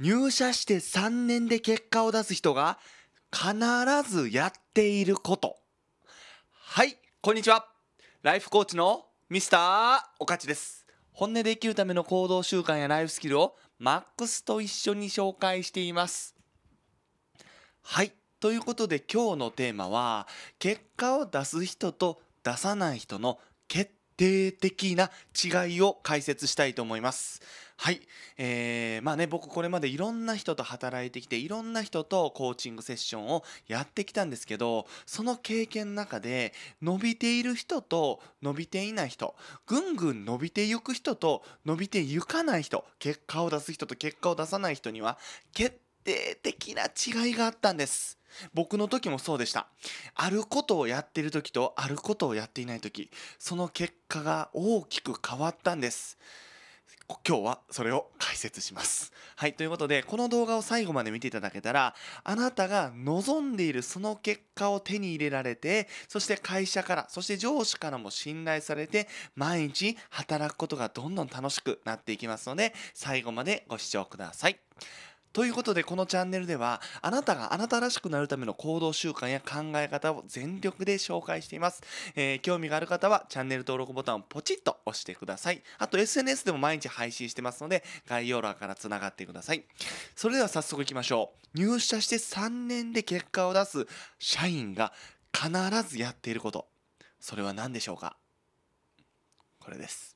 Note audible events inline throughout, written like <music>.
入社して3年で結果を出す人が必ずやっていること。はい、こんにちは。ライフコーチのミスターおかちです。本音で生きるための行動習慣やライフスキルをマックスと一緒に紹介しています。はい、ということで今日のテーマは結果を出す人と出さない人の決定的な違いを解説したいと思います。はい、えー、まあね僕これまでいろんな人と働いてきていろんな人とコーチングセッションをやってきたんですけどその経験の中で伸びている人と伸びていない人ぐんぐん伸びていく人と伸びていかない人結果を出す人と結果を出さない人には決定的な違いがあったんです。僕の時もそうでした。あることをやっている時とあることをやっていない時、その結果が大きく変わったんです。今日はそれを解説します。はい、ということで、この動画を最後まで見ていただけたら、あなたが望んでいるその結果を手に入れられて、そして会社から、そして上司からも信頼されて、毎日働くことがどんどん楽しくなっていきますので、最後までご視聴ください。ということでこのチャンネルではあなたがあなたらしくなるための行動習慣や考え方を全力で紹介しています、えー、興味がある方はチャンネル登録ボタンをポチッと押してくださいあと SNS でも毎日配信してますので概要欄からつながってくださいそれでは早速いきましょう入社して3年で結果を出す社員が必ずやっていることそれは何でしょうかこれです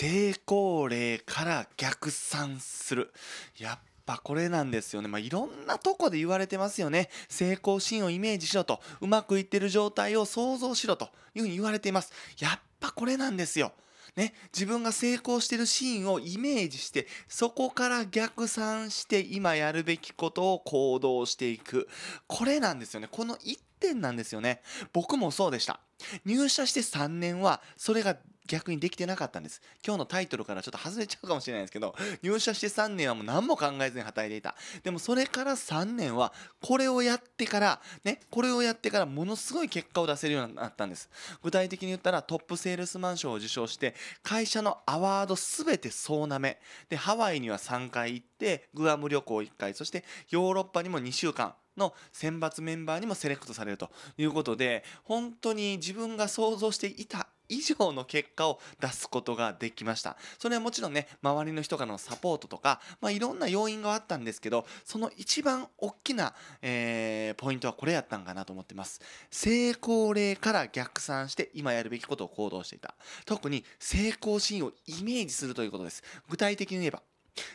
成功例から逆算する。やっぱこれなんですよね。まあ、いろんなとこで言われてますよね。成功シーンをイメージしろと。うまくいってる状態を想像しろというふうに言われています。やっぱこれなんですよ。ね、自分が成功してるシーンをイメージしてそこから逆算して今やるべきことを行動していくこれなんですよねこの1点なんですよね僕もそうでした入社して3年はそれが逆にできてなかったんです。今日のタイトルからちょっと外れちゃうかもしれないですけど、入社して3年はもう何も考えずに働いていた。でもそれから3年は、これをやってから、ね、これをやってからものすごい結果を出せるようになったんです。具体的に言ったらトップセールスマン賞を受賞して、会社のアワード全て総なめ。で、ハワイには3回行って、グアム旅行1回、そしてヨーロッパにも2週間、の選抜メンバーにもセレクトされるということで本当に自分が想像していた以上の結果を出すことができましたそれはもちろんね周りの人からのサポートとか、まあ、いろんな要因があったんですけどその一番大きな、えー、ポイントはこれやったんかなと思ってます成功例から逆算して今やるべきことを行動していた特に成功シーンをイメージするということです具体的に言えば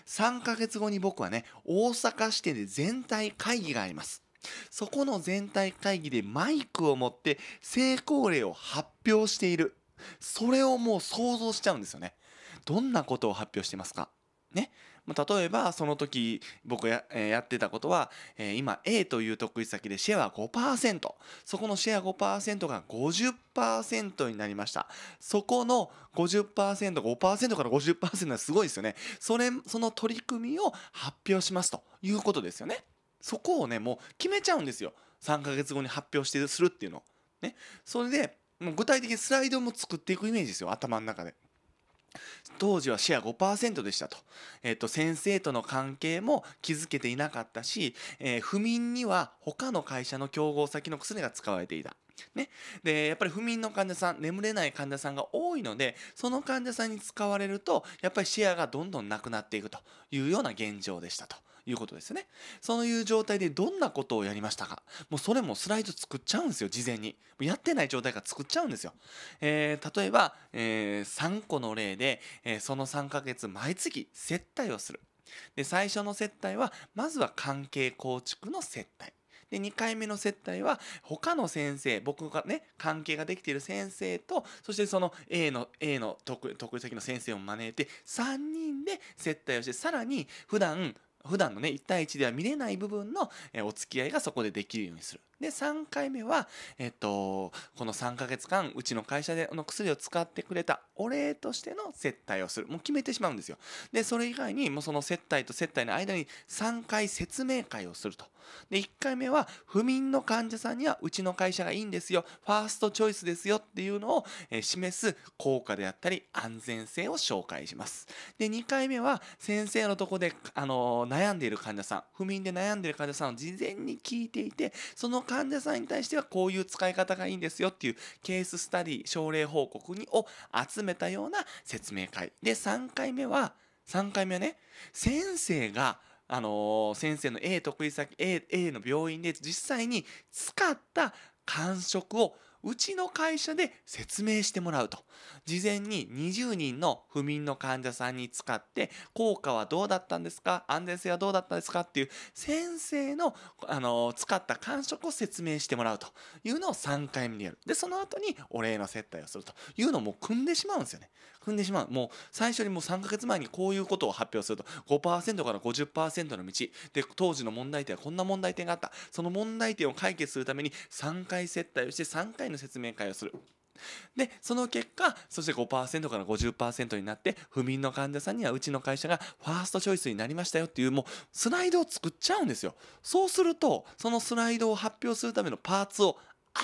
3ヶ月後に僕はね大阪支店で全体会議がありますそこの全体会議でマイクを持って成功例を発表しているそれをもう想像しちゃうんですよねどんなことを発表してますかね例えばその時僕や,、えやってたことは、え今 A という得意先でシェアは5%そこのシェア5%が50%になりましたそこの 50%5% から50%はすごいですよねそれその取り組みを発表しますということですよねそこをねもう決めちゃうんですよ3ヶ月後に発表してするっていうのねそれでもう具体的にスライドも作っていくイメージですよ頭の中で。当時はシェア5%でしたと。えっ、ー、と、先生との関係も築けていなかったし、えー、不眠には他の会社の競合先の薬が使われていた。ね。で、やっぱり不眠の患者さん、眠れない患者さんが多いので、その患者さんに使われると、やっぱりシェアがどんどんなくなっていくというような現状でしたと。いうことですね。そういう状態でどんなことをやりましたか。もうそれもスライド作っちゃうんですよ、事前に。やってない状態から作っちゃうんですよ。えー、例えば、えー、3個の例で、えー、その3ヶ月毎月接待をする。で、最初の接待は、まずは関係構築の接待。で、2回目の接待は、他の先生、僕がね、関係ができている先生と、そしてその A の、A の得意先の先生を招いて、3人で接待をして、さらに、普段普段のね1対1では見れない部分の、えお付き合いがそこでできるようにする。で3回目は、えっと、この3ヶ月間うちの会社での薬を使ってくれたお礼としての接待をするもう決めてしまうんですよでそれ以外にもうその接待と接待の間に3回説明会をするとで1回目は不眠の患者さんにはうちの会社がいいんですよファーストチョイスですよっていうのを、え示す効果であったり安全性を紹介しますで2回目は先生のとこであの悩んでいる患者さん不眠で悩んでいる患者さんを事前に聞いていてその患者さんに対してはこういう使い方がいいんですよっていうケーススタディ症例報告にを集めたような説明会で3回目は3回目はね先生があのー、先生の A 得意先 A, A の病院で実際に使った感触をうちの会社で説明してもらうと事前に20人の不眠の患者さんに使って効果はどうだったんですか安全性はどうだったんですかっていう先生のあの使った感触を説明してもらうというのを3回目にやるでその後にお礼の接待をするというのをもう組んでしまうんですよね組んでしまうもう最初にもう3ヶ月前にこういうことを発表すると5%から50%の道で当時の問題点はこんな問題点があったその問題点を解決するために3回接待をして3回のの説明会をする。でその結果そして5%から50%になって不眠の患者さんにはうちの会社がファーストチョイスになりましたよっていうもうスライドを作っちゃうんですよそうするとそのスライドを発表するためのパーツを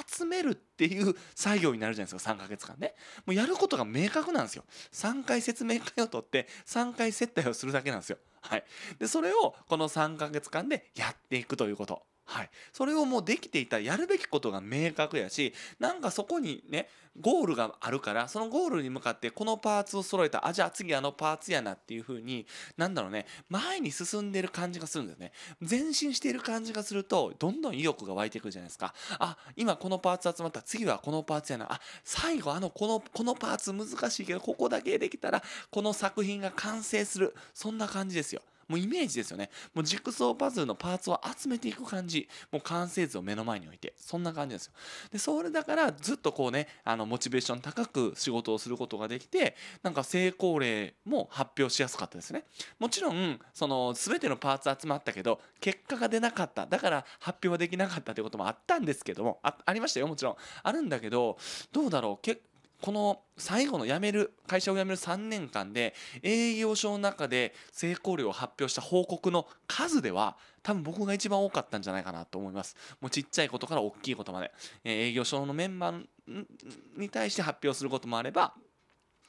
集めるっていう作業になるじゃないですか3ヶ月間ねもうやることが明確なんですよ3回説明会を取って3回接待をするだけなんですよはいでそれをこの3ヶ月間でやっていくということはい、それをもうできていたやるべきことが明確やしなんかそこにねゴールがあるからそのゴールに向かってこのパーツを揃えたあじゃあ次あのパーツやなっていう風になんだろうね前に進んでる感じがするんだよね前進している感じがするとどんどん意欲が湧いてくるじゃないですかあ今このパーツ集まった次はこのパーツやなあ最後あのこのこのパーツ難しいけどここだけできたらこの作品が完成するそんな感じですよもうイメージですよね。もう軸相パズルのパーツを集めていく感じ。もう完成図を目の前に置いて、そんな感じですよ。で、それだからずっとこうね、あの、モチベーション高く仕事をすることができて、なんか成功例も発表しやすかったですね。もちろん、その、全てのパーツ集まったけど、結果が出なかった。だから発表はできなかったってこともあったんですけども、あありましたよ、もちろん。あるんだけど、どうだろう。結この最後の辞める会社を辞める3年間で営業所の中で成功量を発表した報告の数では多分僕が一番多かったんじゃないかなと思いますもうちっちゃいことから大きいことまで、え営業所のメンバーに対して発表することもあれば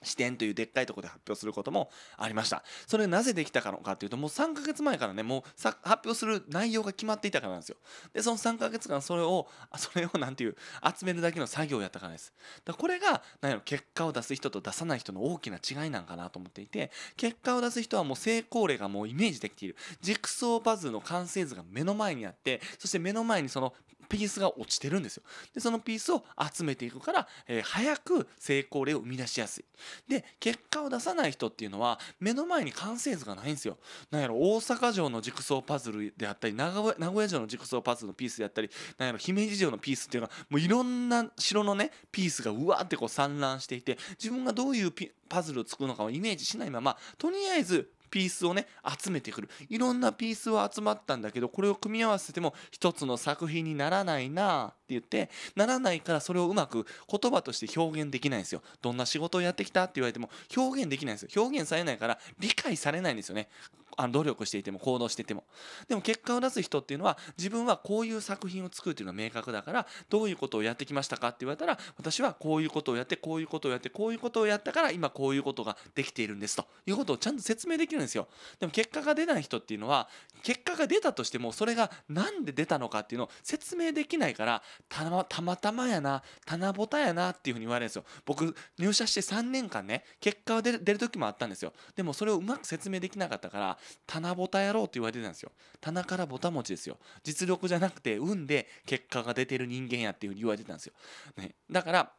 視点というでっかいとこで発表することもありましたそれなぜできたかのかというともう3ヶ月前からねもう発表する内容が決まっていたからなんですよでその3ヶ月間それをそれを <laughs> なんていう集めるだけの作業をやったからですだこれが何やろ結果を出す人と出さない人の大きな違いなんかなと思っていて結果を出す人はもう成功例がもうイメージできているジクソーパズルの完成図が目の前にあってそして目の前にそのピースが落ちてるんですよ。で、そのピースを集めていくから、えー、早く成功例を生み出しやすい。で、結果を出さない人っていうのは、目の前に完成図がないんですよ。なんやろ、大阪城の熟装パズルであったり、名古屋城の熟装パズルのピースであったり、なんやろ、姫路城のピースっていうのは、もういろんな城のね、ピースがうわーってこう散乱していて、自分がどういうパズルを作るのかをイメージしないまま、とりあえずピースをね集めてくるいろんなピースは集まったんだけどこれを組み合わせても一つの作品にならないなって言ってならないからそれをうまく言葉として表現できないんですよどんな仕事をやってきたって言われても表現できないんですよ表現されないから理解されないんですよねあの努力していても行動しててもでも結果を出す人っていうのは自分はこういう作品を作るっていうのは明確だからどういうことをやってきましたかって言われたら私はこういうことをやってこういうことをやってこういうことをやったから今こういうことができているんですということをちゃんと説明できるんですよでも結果が出ない人っていうのは結果が出たとしてもそれが何で出たのかっていうのを説明できないからたまたまたまやな棚ぼたやなっていうふうに言われるんですよ僕入社して3年間ね結果は出る時もあったんですよでもそれをうまく説明できなかったから棚ぼた野郎って言われてたんですよ棚からぼた持ちですよ実力じゃなくて運で結果が出てる人間やっていうふうに言われてたんですよ、ね、だから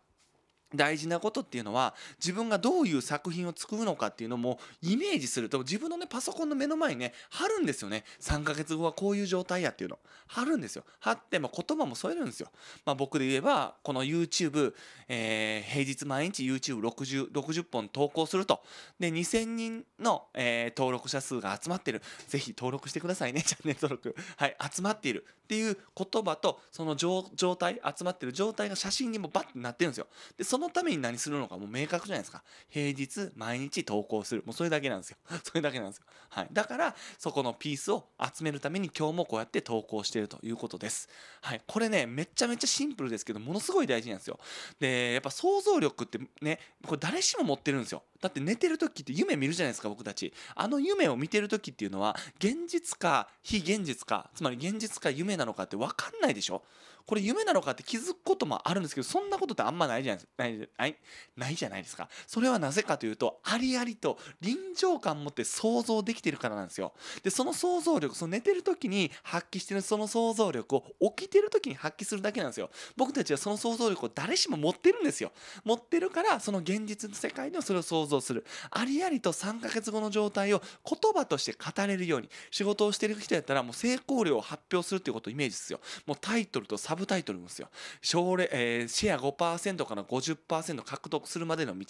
大事なことっていうのは自分がどういう作品を作るのかっていうのもイメージすると自分のねパソコンの目の前にね貼るんですよね3ヶ月後はこういう状態やっていうの貼るんですよ貼っても言葉も添えるんですよ、まあ、僕で言えばこの YouTube、えー、平日毎日 YouTube60 60本投稿するとで2000人の、えー、登録者数が集まってるぜひ登録してくださいね <laughs> チャンネル登録はい集まっているっていう言葉とその状態集まってる状態が写真にもバッてなってるんですよでそののために何するのかもう明確じゃないですか。平日毎日投稿する。もうそれだけなんですよ。<laughs> それだけなんですよ。はい。だから、そこのピースを集めるために今日もこうやって投稿しているということです。はい。これね、めちゃめちゃシンプルですけど、ものすごい大事なんですよ。で、やっぱ想像力ってね、これ誰しも持ってるんですよ。だって寝てる時って夢見るじゃないですか、僕たち。あの夢を見てる時っていうのは、現実か非現実か、つまり現実か夢なのかって分かんないでしょこれ夢なのかって気づくこともあるんですけどそんなことってあんまないじゃないないないじゃないですかそれはなぜかというとありありと臨場感持って想像できてるからなんですよでその想像力その寝てる時に発揮してるその想像力を起きてる時に発揮するだけなんですよ僕たちはその想像力を誰しも持ってるんですよ持ってるからその現実の世界でもそれを想像するありありと3ヶ月後の状態を言葉として語れるように仕事をしてる人やったらもう成功量を発表するっていうことをイメージですよもうタイトルとササブタイトルですよ。奨励、えー、シェア5%から50%獲得するまでの道。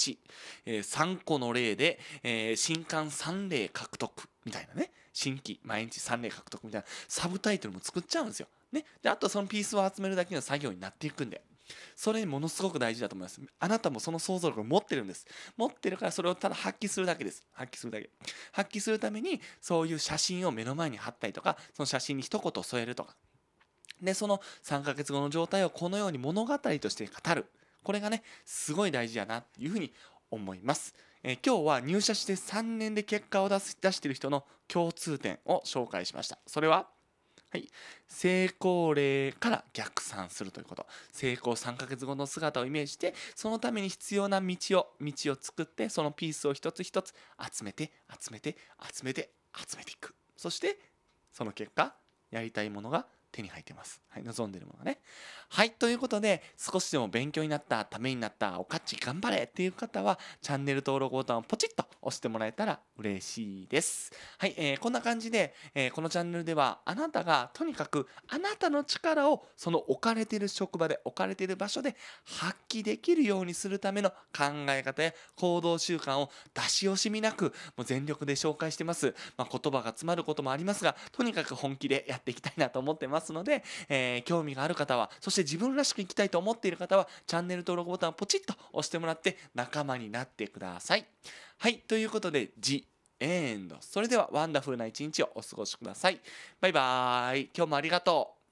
えー、3個の例で、えー、新刊3例獲得みたいなね。新規、毎日3例獲得みたいなサブタイトルも作っちゃうんですよ。ね。で、あとそのピースを集めるだけの作業になっていくんで。それものすごく大事だと思います。あなたもその想像力を持ってるんです。持ってるからそれをただ発揮するだけです。発揮するだけ。発揮するためにそういう写真を目の前に貼ったりとか、その写真に一言添えるとか。でその3ヶ月後の状態をこのように物語として語るこれがねすごい大事やなというふうに思います。えー、今日は入社して3年で結果を出す出している人の共通点を紹介しました。それははい、成功例から逆算するということ成功3ヶ月後の姿をイメージしてそのために必要な道を道を作ってそのピースを一つ一つ集めて集めて集めて集めていくそしてその結果やりたいものが手に入ってます。はい、望んでるものがね。はい、ということで、少しでも勉強になった、ためになった、おかっち頑張れっていう方は、チャンネル登録ボタンをポチッと押してもらえたら嬉しいです。はい、えー、こんな感じで、えー、このチャンネルでは、あなたがとにかく、あなたの力を、その置かれている職場で、置かれている場所で発揮できるようにするための考え方や行動習慣を出し惜しみなく、もう全力で紹介してます。まあ、言葉が詰まることもありますが、とにかく本気でやっていきたいなと思ってます。ますので、えー、興味がある方はそして自分らしく生きたいと思っている方はチャンネル登録ボタンをポチッと押してもらって仲間になってください。はいということで「ジ・エンド」それではワンダフルな一日をお過ごしください。バイバーイ今日もありがとう